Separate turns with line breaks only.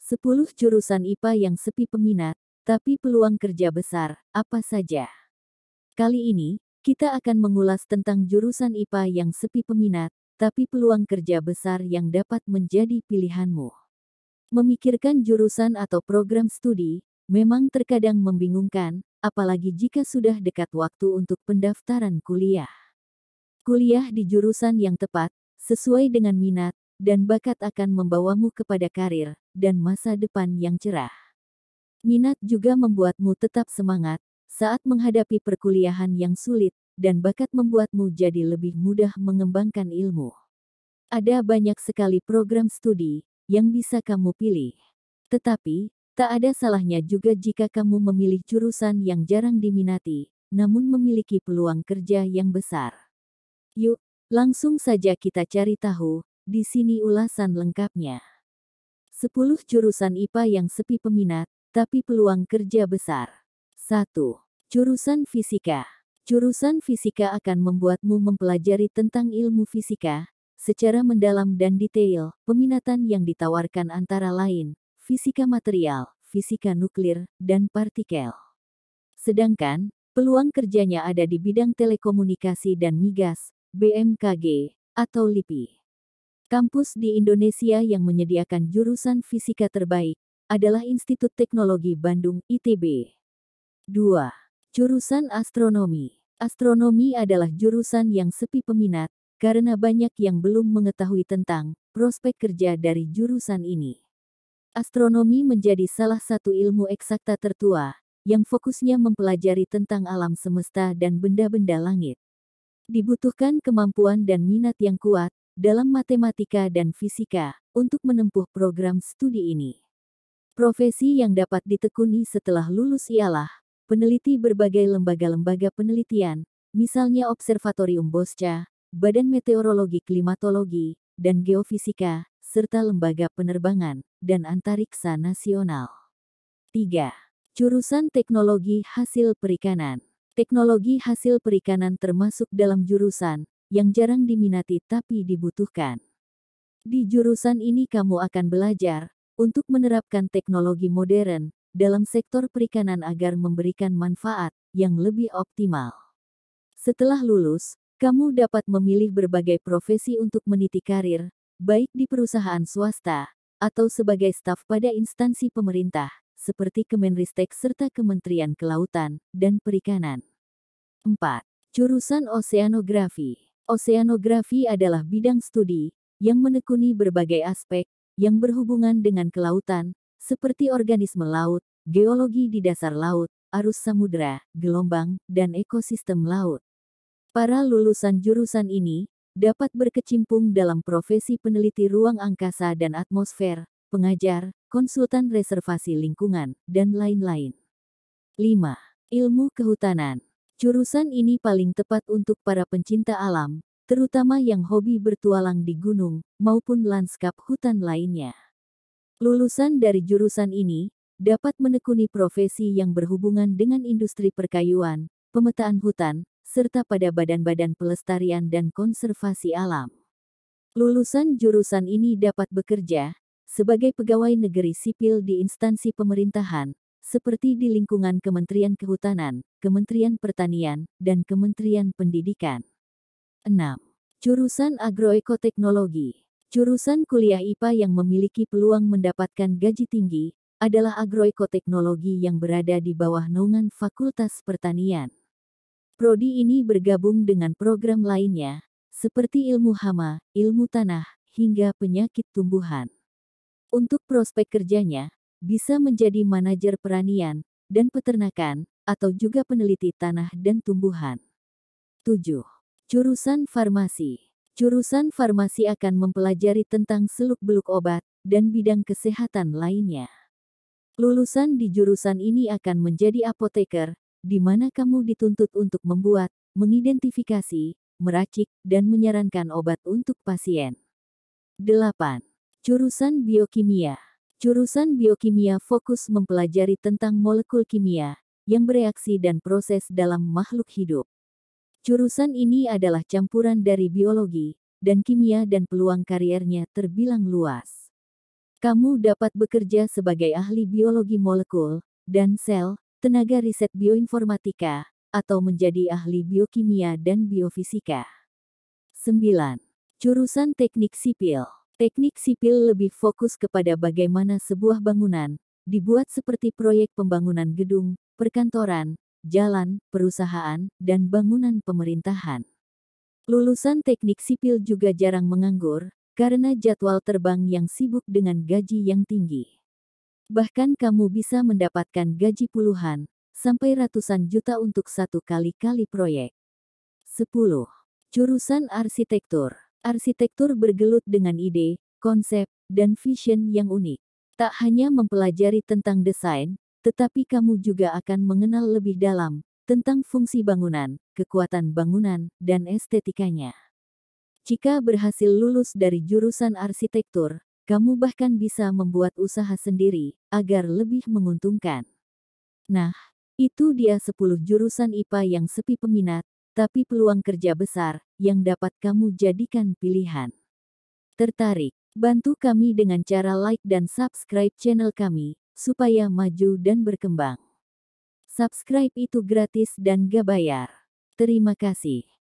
Sepuluh jurusan IPA yang sepi peminat, tapi peluang kerja besar, apa saja? Kali ini, kita akan mengulas tentang jurusan IPA yang sepi peminat, tapi peluang kerja besar yang dapat menjadi pilihanmu. Memikirkan jurusan atau program studi memang terkadang membingungkan, apalagi jika sudah dekat waktu untuk pendaftaran kuliah. Kuliah di jurusan yang tepat, sesuai dengan minat, dan bakat akan membawamu kepada karir dan masa depan yang cerah. Minat juga membuatmu tetap semangat saat menghadapi perkuliahan yang sulit, dan bakat membuatmu jadi lebih mudah mengembangkan ilmu. Ada banyak sekali program studi yang bisa kamu pilih. Tetapi, Tak ada salahnya juga jika kamu memilih jurusan yang jarang diminati, namun memiliki peluang kerja yang besar. Yuk, langsung saja kita cari tahu, di sini ulasan lengkapnya. 10 jurusan IPA yang sepi peminat, tapi peluang kerja besar. 1. Jurusan Fisika Jurusan fisika akan membuatmu mempelajari tentang ilmu fisika secara mendalam dan detail. Peminatan yang ditawarkan antara lain fisika material, fisika nuklir, dan partikel. Sedangkan, peluang kerjanya ada di bidang telekomunikasi dan migas, BMKG, atau LIPI. Kampus di Indonesia yang menyediakan jurusan fisika terbaik adalah Institut Teknologi Bandung ITB. 2. Jurusan Astronomi Astronomi adalah jurusan yang sepi peminat, karena banyak yang belum mengetahui tentang prospek kerja dari jurusan ini. Astronomi menjadi salah satu ilmu eksakta tertua, yang fokusnya mempelajari tentang alam semesta dan benda-benda langit. Dibutuhkan kemampuan dan minat yang kuat dalam matematika dan fisika untuk menempuh program studi ini. Profesi yang dapat ditekuni setelah lulus ialah peneliti berbagai lembaga-lembaga penelitian, misalnya Observatorium Bosca, Badan Meteorologi Klimatologi, dan Geofisika, serta Lembaga Penerbangan dan Antariksa Nasional. 3. Jurusan Teknologi Hasil Perikanan Teknologi hasil perikanan termasuk dalam jurusan yang jarang diminati tapi dibutuhkan. Di jurusan ini kamu akan belajar untuk menerapkan teknologi modern dalam sektor perikanan agar memberikan manfaat yang lebih optimal. Setelah lulus, kamu dapat memilih berbagai profesi untuk meniti karir baik di perusahaan swasta atau sebagai staf pada instansi pemerintah, seperti Kemenristek serta Kementerian Kelautan dan Perikanan. 4. Jurusan Oseanografi Oseanografi adalah bidang studi yang menekuni berbagai aspek yang berhubungan dengan kelautan, seperti organisme laut, geologi di dasar laut, arus samudera, gelombang, dan ekosistem laut. Para lulusan jurusan ini dapat berkecimpung dalam profesi peneliti ruang angkasa dan atmosfer, pengajar, konsultan reservasi lingkungan, dan lain-lain. 5. Ilmu Kehutanan Jurusan ini paling tepat untuk para pencinta alam, terutama yang hobi bertualang di gunung maupun lanskap hutan lainnya. Lulusan dari jurusan ini dapat menekuni profesi yang berhubungan dengan industri perkayuan, pemetaan hutan, serta pada badan-badan pelestarian dan konservasi alam. Lulusan jurusan ini dapat bekerja sebagai pegawai negeri sipil di instansi pemerintahan, seperti di lingkungan Kementerian Kehutanan, Kementerian Pertanian, dan Kementerian Pendidikan. 6. Jurusan Agroekoteknologi Jurusan kuliah IPA yang memiliki peluang mendapatkan gaji tinggi adalah agroekoteknologi yang berada di bawah naungan Fakultas Pertanian. Prodi ini bergabung dengan program lainnya, seperti ilmu hama, ilmu tanah, hingga penyakit tumbuhan. Untuk prospek kerjanya, bisa menjadi manajer peranian dan peternakan, atau juga peneliti tanah dan tumbuhan. 7. Jurusan Farmasi Jurusan farmasi akan mempelajari tentang seluk-beluk obat dan bidang kesehatan lainnya. Lulusan di jurusan ini akan menjadi apoteker, di mana kamu dituntut untuk membuat, mengidentifikasi, meracik, dan menyarankan obat untuk pasien. 8. Jurusan Biokimia Jurusan Biokimia fokus mempelajari tentang molekul kimia, yang bereaksi dan proses dalam makhluk hidup. Jurusan ini adalah campuran dari biologi, dan kimia dan peluang kariernya terbilang luas. Kamu dapat bekerja sebagai ahli biologi molekul, dan sel, tenaga riset bioinformatika, atau menjadi ahli biokimia dan biofisika. 9. Jurusan Teknik Sipil Teknik sipil lebih fokus kepada bagaimana sebuah bangunan dibuat seperti proyek pembangunan gedung, perkantoran, jalan, perusahaan, dan bangunan pemerintahan. Lulusan teknik sipil juga jarang menganggur, karena jadwal terbang yang sibuk dengan gaji yang tinggi. Bahkan kamu bisa mendapatkan gaji puluhan, sampai ratusan juta untuk satu kali-kali proyek. 10. Jurusan Arsitektur Arsitektur bergelut dengan ide, konsep, dan vision yang unik. Tak hanya mempelajari tentang desain, tetapi kamu juga akan mengenal lebih dalam tentang fungsi bangunan, kekuatan bangunan, dan estetikanya. Jika berhasil lulus dari jurusan arsitektur, kamu bahkan bisa membuat usaha sendiri agar lebih menguntungkan. Nah, itu dia 10 jurusan IPA yang sepi peminat, tapi peluang kerja besar yang dapat kamu jadikan pilihan. Tertarik? Bantu kami dengan cara like dan subscribe channel kami, supaya maju dan berkembang. Subscribe itu gratis dan gak bayar. Terima kasih.